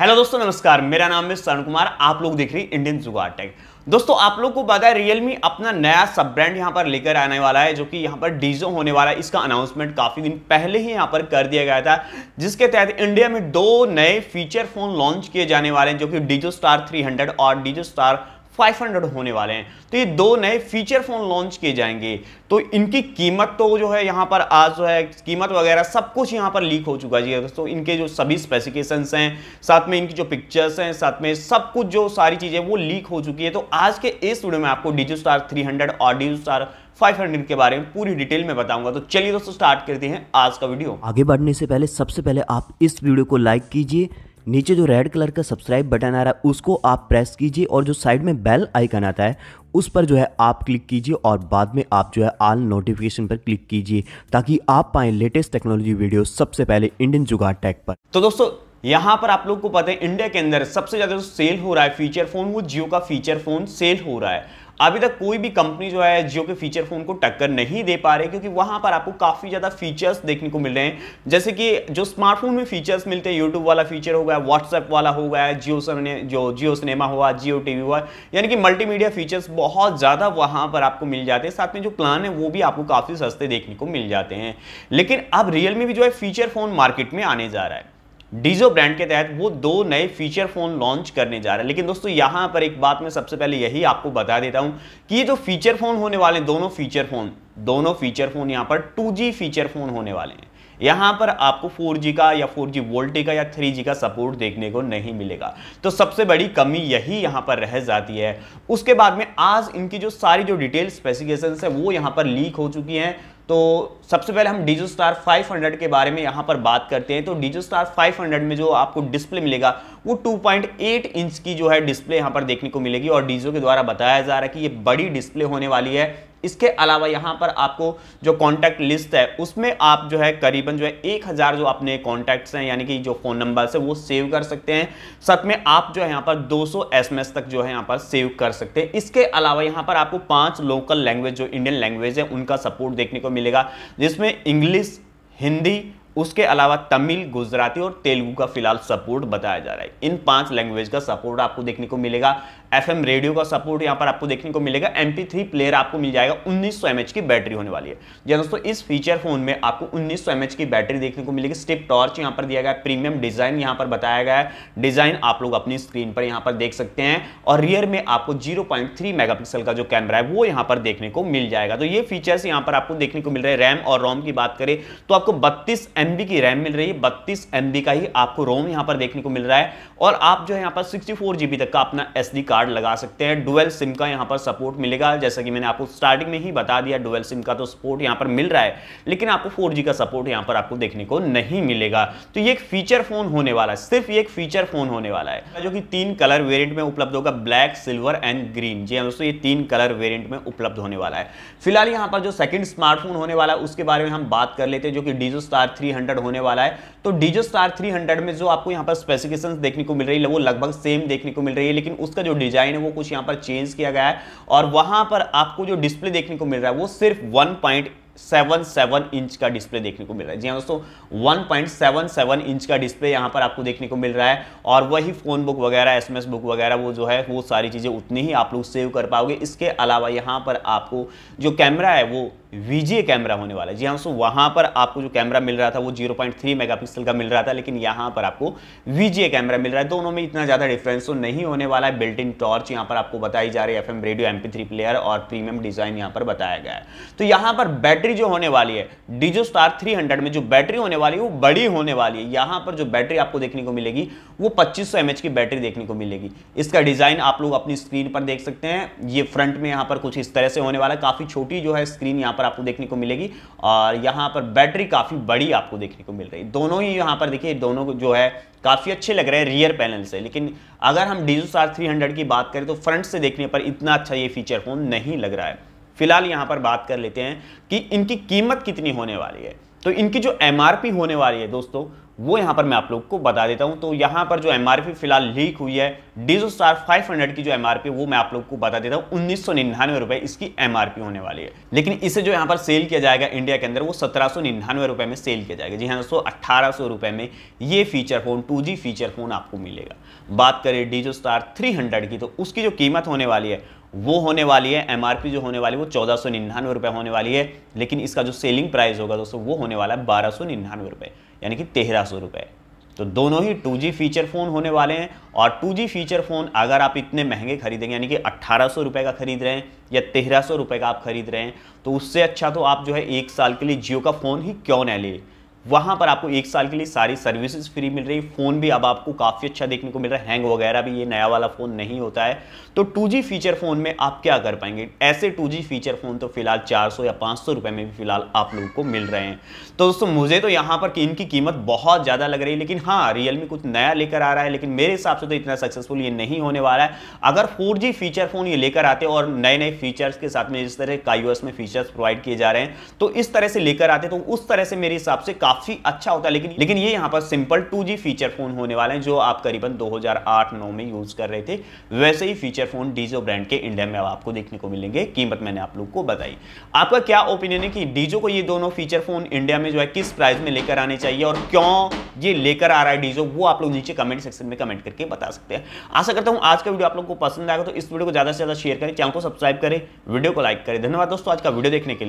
hello दोस्तों नमस्कार मेरा नाम है सरण कुमार आप लोग देख रहे हैं इंडियन जुगाड़ टेक दोस्तों आप लोग को पता है रियलमी अपना नया सब ब्रांड यहाँ पर लेकर आने वाला है जो कि यहाँ पर डीजो होने वाला है इसका अनाउंसमेंट काफ़ी दिन पहले ही यहाँ पर कर दिया गया था जिसके तहत इंडिया में दो नए फीचर फ़ोन लॉन्च किए जाने वाले हैं जो कि डीजो स्टार 300 और डीजो स्टार 500 होने वाले हैं तो ये दो नए फीचर फ़ोन लॉन्च किए जाएंगे तो इनकी कीमत तो जो है यहाँ पर आज जो है कीमत वगैरह सब कुछ यहाँ पर लीक हो चुका है हाँ दोस्तों इनके जो सभी स्पेसिफिकेशंस हैं साथ में इनकी जो पिक्चर्स हैं साथ में सब कुछ जो सारी चीज़ें वो लीक हो चुकी है तो आज के इस वीडियो में आपको डिजो स्टार थ्री और डिजो स्टार 500 के बारे में पूरी डिटेल में बताऊंगा तो चलिए दोस्तों स्टार्ट करते हैं आज का वीडियो आगे बढ़ने से पहले सबसे पहले आप इस वीडियो को लाइक कीजिए नीचे जो रेड कलर का सब्सक्राइब बटन आ रहा है उसको आप प्रेस कीजिए और जो साइड में बेल आइकन आता है उस पर जो है आप क्लिक कीजिए और बाद में आप जो है आल नोटिफिकेशन पर क्लिक कीजिए ताकि आप पाए लेटेस्ट टेक्नोलॉजी वीडियो सबसे पहले इंडियन जुगाड़ टैग पर तो दोस्तों यहाँ पर आप लोग को पता है इंडिया के अंदर सबसे ज़्यादा जो सेल हो रहा है फीचर फ़ोन वो जियो का फीचर फ़ोन सेल हो रहा है अभी तक कोई भी कंपनी जो है जियो के फीचर फोन को टक्कर नहीं दे पा रहे क्योंकि वहां पर आपको काफी ज्यादा फीचर्स देखने को मिल रहे हैं जैसे कि जो स्मार्टफोन में फीचर्स मिलते हैं यूट्यूब वाला फीचर हो गया व्हाट्सएप वाला हो गया जियो जो जियो सिनेमा हुआ जियो टीवी हुआ यानी कि मल्टीमीडिया फीचर्स बहुत ज़्यादा वहाँ पर आपको मिल जाते हैं साथ में जो प्लान है वो भी आपको काफ़ी सस्ते देखने को मिल जाते हैं लेकिन अब रियलमी भी जो है फीचर फ़ोन मार्केट में आने जा रहा है डीजो ब्रांड के तहत वो दो नए फीचर फ़ोन लॉन्च करने जा रहे हैं लेकिन दोस्तों यहां पर एक बात मैं सबसे पहले यही आपको बता देता हूं कि ये जो फीचर फ़ोन होने वाले हैं दोनों फीचर फ़ोन दोनों फीचर फ़ोन यहां पर 2G फीचर फ़ोन होने वाले हैं यहां पर आपको 4G का या 4G वोल्टे का या 3G का सपोर्ट देखने को नहीं मिलेगा तो सबसे बड़ी कमी यही यहां पर रह जाती है उसके बाद में आज इनकी जो सारी जो डिटेल स्पेसिफिकेशन है वो यहां पर लीक हो चुकी हैं तो सबसे पहले हम डीजो स्टार 500 के बारे में यहाँ पर बात करते हैं तो डीजो स्टार 500 में जो आपको डिस्प्ले मिलेगा वो 2.8 इंच की जो है डिस्प्ले यहाँ पर देखने को मिलेगी और डीजो के द्वारा बताया जा रहा है कि ये बड़ी डिस्प्ले होने वाली है इसके अलावा यहाँ पर आपको जो कॉन्टैक्ट लिस्ट है उसमें आप जो है करीबन जो है एक हज़ार जो अपने कॉन्टैक्ट्स हैं यानी कि जो फ़ोन नंबर है वो सेव कर सकते हैं साथ में आप जो है यहाँ पर 200 एस तक जो है यहाँ पर सेव कर सकते हैं इसके अलावा यहाँ पर आपको पांच लोकल लैंग्वेज जो इंडियन लैंग्वेज है उनका सपोर्ट देखने को मिलेगा जिसमें इंग्लिश हिंदी उसके अलावा तमिल गुजराती और तेलुगु का फिलहाल सपोर्ट बताया जा रहा है इन पांच लैंग्वेज का सपोर्ट आपको देखने को मिलेगा एफएम रेडियो का सपोर्ट यहां पर आपको देखने को मिलेगा एमपी थ्री प्लेयर आपको मिल जाएगा 1900 एमएच की बैटरी होने वाली है जी दोस्तों इस फीचर फोन में आपको 1900 एमएच की बैटरी देखने को मिलेगी स्टिप टॉर्च यहां पर दिया गया है प्रीमियम डिजाइन यहां पर बताया गया है डिजाइन आप लोग अपनी स्क्रीन पर यहां पर देख सकते हैं और रियर में आपको जीरो मेगापिक्सल का जो कैमरा है वो यहां पर देखने को मिल जाएगा तो ये फीचर्स यहां पर आपको देखने को मिल रहे हैं रैम और रोम की बात करें तो आपको बत्तीस एम की रैम मिल रही है बत्तीस एम का ही आपको रोम यहाँ पर देखने को मिल रहा है और आप जो है यहाँ पर सिक्सटी फोर जीबी तक का अपना एस कार्ड लगा सकते हैं डुअल सिम का यहाँ पर सपोर्ट मिलेगा जैसा कि मैंने आपको स्टार्टिंग में ही बता दिया डुअल सिम का तो सपोर्ट यहाँ पर मिल रहा है लेकिन आपको फोर का सपोर्ट यहाँ पर आपको देखने को नहीं मिलेगा तो ये एक फीचर फोन होने वाला है सिर्फ ये एक फीचर फोन होने वाला है जो कि तीन कलर वेरियंट में उपलब्ध होगा ब्लैक सिल्वर एंड ग्रीन जी हाँ दोस्तों ये तीन कलर वेरियंट में उपलब्ध होने वाला है फिलहाल यहाँ पर जो सेकेंड स्मार्टफोन होने वाला है उसके बारे में हम बात कर लेते हैं जो कि डीजो स्टार थ्री 300 होने वाला है तो डीजो स्टार 300 में जो आपको यहाँ पर स्पेसिफिकेशन देखने को मिल रही है वो लगभग सेम देखने को मिल रही है लेकिन उसका जो डिजाइन है वो कुछ यहाँ पर चेंज किया गया है और वहां पर आपको जो डिस्प्ले देखने को मिल रहा है वो सिर्फ वन सेवन सेवन इंच का डिस्प्ले देखने को मिल रहा है जी हाँ दोस्तों one point seven seven inch का डिस्प्ले यहाँ पर आपको देखने को मिल रहा है और वही फ़ोन बुक वगैरह एसएमएस बुक वगैरह वो जो है वो सारी चीज़ें उतनी ही आप लोग सेव कर पाओगे इसके अलावा यहाँ पर आपको जो कैमरा है वो वीजीए कैमरा होने वाला है जी हाँ दोस्तों वहाँ पर आपको जो कैमरा मिल रहा था वो जीरो पॉइंट मेगापिक्सल का मिल रहा था लेकिन यहाँ पर आपको वीजीए कैमरा मिल रहा है दोनों में इतना ज़्यादा डिफरेंस तो नहीं होने वाला है बिल्ट इन टॉर्च यहाँ पर आपको बताई जा रही है एफ रेडियो एम प्लेयर और प्रीमियम डिज़ाइन यहाँ पर बताया गया है तो यहाँ पर बेट बैटरी जो होने वाली है डीजो स्टार 300 में जो बैटरी होने वाली है वो बड़ी होने वाली है यहाँ पर जो बैटरी आपको देखने को मिलेगी वो 2500 एमएच की बैटरी देखने को मिलेगी इसका डिज़ाइन आप लोग अपनी स्क्रीन पर देख सकते हैं ये फ्रंट में यहाँ पर कुछ इस तरह से होने वाला है काफ़ी छोटी जो है स्क्रीन यहाँ पर आपको देखने को मिलेगी और यहाँ पर बैटरी काफ़ी बड़ी आपको देखने को मिल रही है दोनों ही यहाँ पर देखिए दोनों जो है काफ़ी अच्छे लग रहे हैं रियर पैनल से लेकिन अगर हम डीजो स्टार हंड्रेड की बात करें तो फ्रंट से देखने पर इतना अच्छा ये फीचर फ़ोन नहीं लग रहा है फिलहाल यहां पर बात कर लेते हैं कि इनकी कीमत कितनी होने वाली है तो इनकी जो एम होने वाली है दोस्तों वो यहां पर मैं आप लोग को बता देता हूं तो यहां पर जो एम फिलहाल लीक हुई है डीजो स्टार 500 की जो एम वो मैं आप लोग को बता देता हूं उन्नीस सौ निन्यानवे रुपए इसकी एम होने वाली है लेकिन इसे जो यहां पर सेल किया जाएगा इंडिया के अंदर वो सत्रह सौ निन्यानवे रुपए में सेल किया जाएगा जी हाँ दोस्तों अट्ठारह रुपए में ये feature phone two feature phone आपको मिलेगा बात करें डीजो स्टार थ्री की तो उसकी जो कीमत होने वाली है वो होने वाली है एम जो होने वाली है वो चौदह सौ निन्यानवे रुपये होने वाली है लेकिन इसका जो सेलिंग प्राइस होगा दोस्तों वो होने वाला है बारह सौ निन्यानवे रुपये यानी कि तेरह सौ रुपये तो दोनों ही 2G फीचर फ़ोन होने वाले हैं और 2G फीचर फ़ोन अगर आप इतने महंगे खरीदेंगे यानी कि अट्ठारह सौ रुपये का खरीद रहे हैं या तेरह सौ रुपये का आप खरीद रहे हैं तो उससे अच्छा तो आप जो है एक साल के लिए जियो का फ़ोन ही क्यों न लिए वहाँ पर आपको एक साल के लिए सारी सर्विसेज फ्री मिल रही फ़ोन भी अब आपको काफ़ी अच्छा देखने को मिल रहा है हैंग वगैरह भी ये नया वाला फ़ोन नहीं होता है तो टू फीचर फ़ोन में आप क्या कर पाएंगे ऐसे टू फीचर फ़ोन तो फिलहाल 400 या 500 रुपए में भी फिलहाल आप लोगों को मिल रहे हैं तो दोस्तों मुझे तो यहाँ पर इनकी कीमत बहुत ज़्यादा लग रही है लेकिन हाँ रियलमी कुछ नया लेकर आ रहा है लेकिन मेरे हिसाब से तो इतना सक्सेसफुल ये नहीं होने वाला है अगर फोर फीचर फ़ोन ये लेकर आते और नए नए फीचर्स के साथ में जिस तरह का में फीचर्स प्रोवाइड किए जा रहे हैं तो इस तरह से लेकर आते तो उस तरह से मेरे हिसाब से काफ़ी अच्छा होता है लेकिन लेकिन ये यहाँ पर सिंपल टू फीचर फ़ोन होने वाले हैं जो आप करीबन 2008-9 में यूज़ कर रहे थे वैसे ही फीचर फ़ोन डीजो ब्रांड के इंडिया में अब आपको देखने को मिलेंगे कीमत मैंने आप लोग को बताई आपका क्या ओपिनियन है कि डीजो को ये दोनों फीचर फ़ोन इंडिया में जो है किस प्राइस में लेकर आने चाहिए और क्यों ये लेकर आ रहा है डीजो वो आप लोग नीचे कमेंट सेक्शन में कमेंट करके बता सकते हैं आशा करता हूँ आज का वीडियो आप लोग को पसंद आएगा तो इस वीडियो को ज़्यादा से ज़्यादा शेयर करें चैनल को सब्सक्राइब करें वीडियो को लाइक करें धन्यवाद दोस्तों आज का वीडियो देखने के लिए